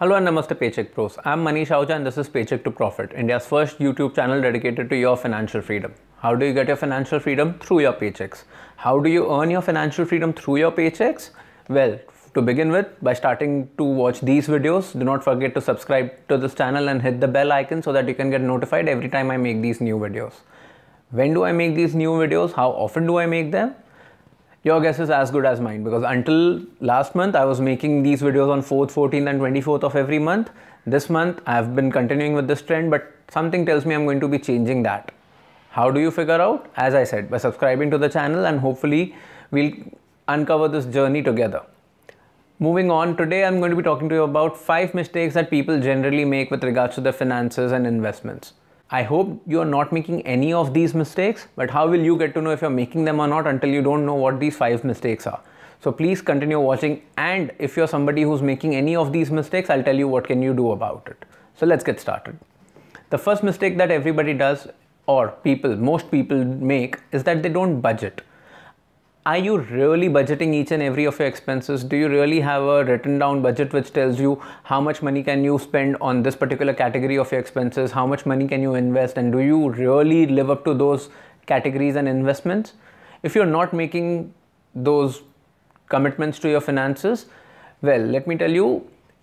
Hello and Namaste Paycheck Pros. I'm Manish Ahuja and this is Paycheck to Profit, India's first YouTube channel dedicated to your financial freedom. How do you get your financial freedom? Through your paychecks. How do you earn your financial freedom through your paychecks? Well, to begin with, by starting to watch these videos, do not forget to subscribe to this channel and hit the bell icon so that you can get notified every time I make these new videos. When do I make these new videos? How often do I make them? your guess is as good as mine because until last month I was making these videos on 4th, 14th and 24th of every month. This month I have been continuing with this trend but something tells me I'm going to be changing that. How do you figure out? As I said, by subscribing to the channel and hopefully we'll uncover this journey together. Moving on, today I'm going to be talking to you about 5 mistakes that people generally make with regards to their finances and investments. I hope you are not making any of these mistakes, but how will you get to know if you're making them or not until you don't know what these five mistakes are. So please continue watching and if you're somebody who's making any of these mistakes, I'll tell you what can you do about it. So let's get started. The first mistake that everybody does or people, most people make is that they don't budget are you really budgeting each and every of your expenses do you really have a written down budget which tells you how much money can you spend on this particular category of your expenses how much money can you invest and do you really live up to those categories and investments if you're not making those commitments to your finances well let me tell you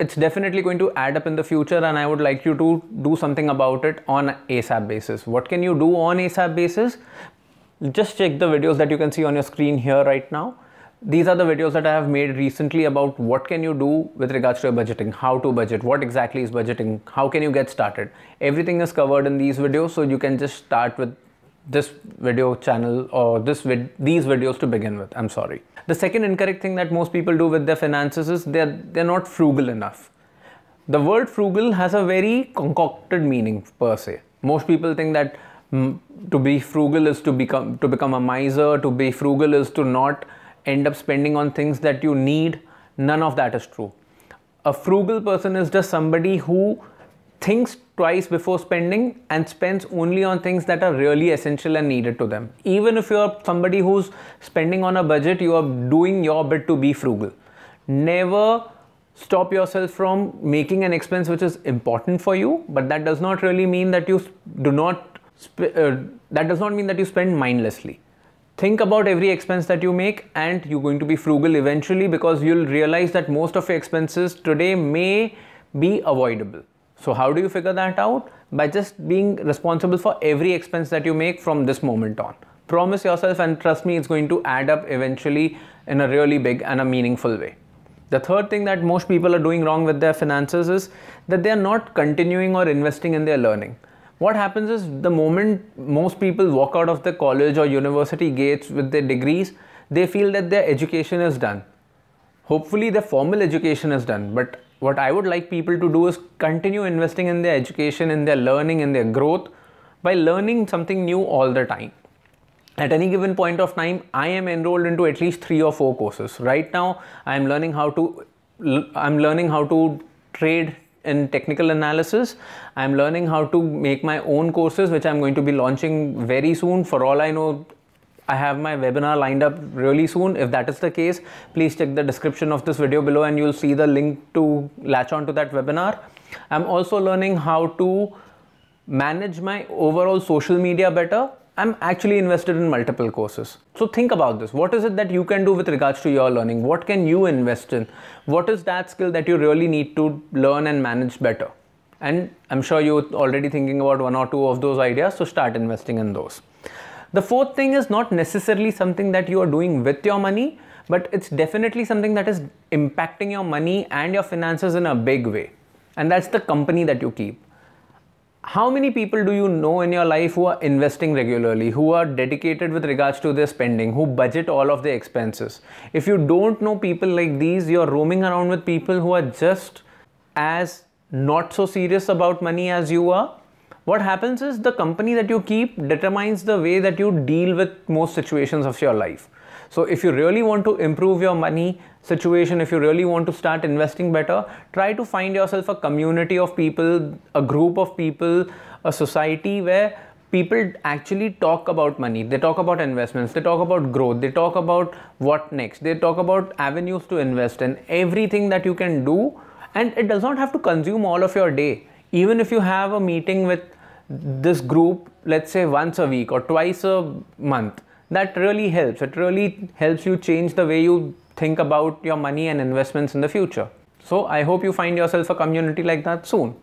it's definitely going to add up in the future and i would like you to do something about it on asap basis what can you do on asap basis just check the videos that you can see on your screen here right now. These are the videos that I have made recently about what can you do with regards to your budgeting, how to budget, what exactly is budgeting, how can you get started. Everything is covered in these videos so you can just start with this video channel or this vid these videos to begin with. I'm sorry. The second incorrect thing that most people do with their finances is they're, they're not frugal enough. The word frugal has a very concocted meaning per se. Most people think that Mm, to be frugal is to become to become a miser to be frugal is to not end up spending on things that you need none of that is true a frugal person is just somebody who thinks twice before spending and spends only on things that are really essential and needed to them even if you're somebody who's spending on a budget you are doing your bit to be frugal never stop yourself from making an expense which is important for you but that does not really mean that you do not uh, that does not mean that you spend mindlessly. Think about every expense that you make and you're going to be frugal eventually because you'll realize that most of your expenses today may be avoidable. So how do you figure that out? By just being responsible for every expense that you make from this moment on. Promise yourself and trust me it's going to add up eventually in a really big and a meaningful way. The third thing that most people are doing wrong with their finances is that they are not continuing or investing in their learning what happens is the moment most people walk out of the college or university gates with their degrees, they feel that their education is done. Hopefully, their formal education is done. But what I would like people to do is continue investing in their education, in their learning, in their growth by learning something new all the time. At any given point of time, I am enrolled into at least three or four courses. Right now, I am learning how to I'm learning how to trade in technical analysis. I'm learning how to make my own courses, which I'm going to be launching very soon. For all I know, I have my webinar lined up really soon. If that is the case, please check the description of this video below and you'll see the link to latch on to that webinar. I'm also learning how to manage my overall social media better I'm actually invested in multiple courses. So think about this. What is it that you can do with regards to your learning? What can you invest in? What is that skill that you really need to learn and manage better? And I'm sure you're already thinking about one or two of those ideas, so start investing in those. The fourth thing is not necessarily something that you are doing with your money, but it's definitely something that is impacting your money and your finances in a big way. And that's the company that you keep how many people do you know in your life who are investing regularly who are dedicated with regards to their spending who budget all of their expenses if you don't know people like these you're roaming around with people who are just as not so serious about money as you are what happens is the company that you keep determines the way that you deal with most situations of your life so if you really want to improve your money situation, if you really want to start investing better, try to find yourself a community of people, a group of people, a society where people actually talk about money they talk about investments they talk about growth they talk about what next they talk about avenues to invest and everything that you can do and it does not have to consume all of your day even if you have a meeting with this group let's say once a week or twice a month that really helps. It really helps you change the way you think about your money and investments in the future. So I hope you find yourself a community like that soon.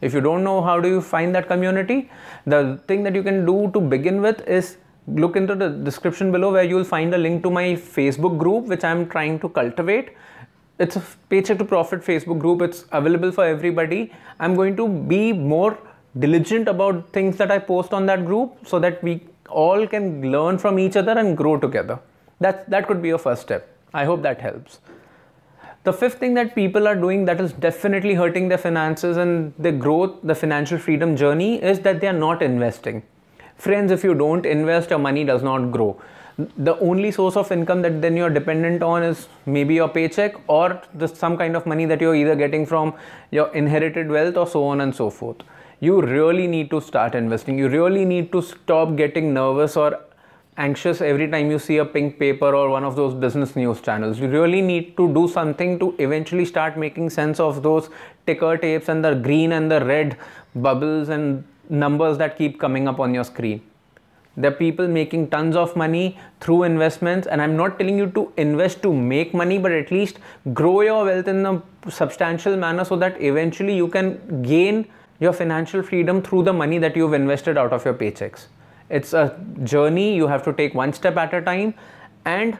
If you don't know how do you find that community, the thing that you can do to begin with is look into the description below where you'll find a link to my Facebook group which I'm trying to cultivate. It's a paycheck to profit Facebook group. It's available for everybody. I'm going to be more diligent about things that I post on that group so that we all can learn from each other and grow together. That's, that could be your first step. I hope that helps. The fifth thing that people are doing that is definitely hurting their finances and their growth, the financial freedom journey, is that they are not investing. Friends, if you don't invest, your money does not grow the only source of income that then you're dependent on is maybe your paycheck or some kind of money that you're either getting from your inherited wealth or so on and so forth you really need to start investing you really need to stop getting nervous or anxious every time you see a pink paper or one of those business news channels you really need to do something to eventually start making sense of those ticker tapes and the green and the red bubbles and numbers that keep coming up on your screen there are people making tons of money through investments, and I'm not telling you to invest to make money, but at least grow your wealth in a substantial manner so that eventually you can gain your financial freedom through the money that you've invested out of your paychecks. It's a journey, you have to take one step at a time, and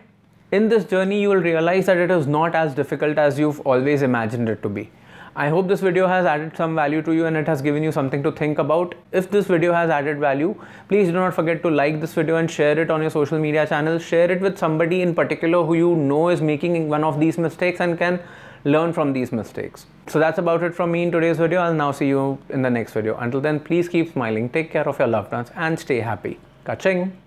in this journey, you will realize that it is not as difficult as you've always imagined it to be. I hope this video has added some value to you and it has given you something to think about. If this video has added value, please do not forget to like this video and share it on your social media channels. Share it with somebody in particular who you know is making one of these mistakes and can learn from these mistakes. So that's about it from me in today's video. I'll now see you in the next video. Until then, please keep smiling, take care of your loved ones and stay happy. Kaching!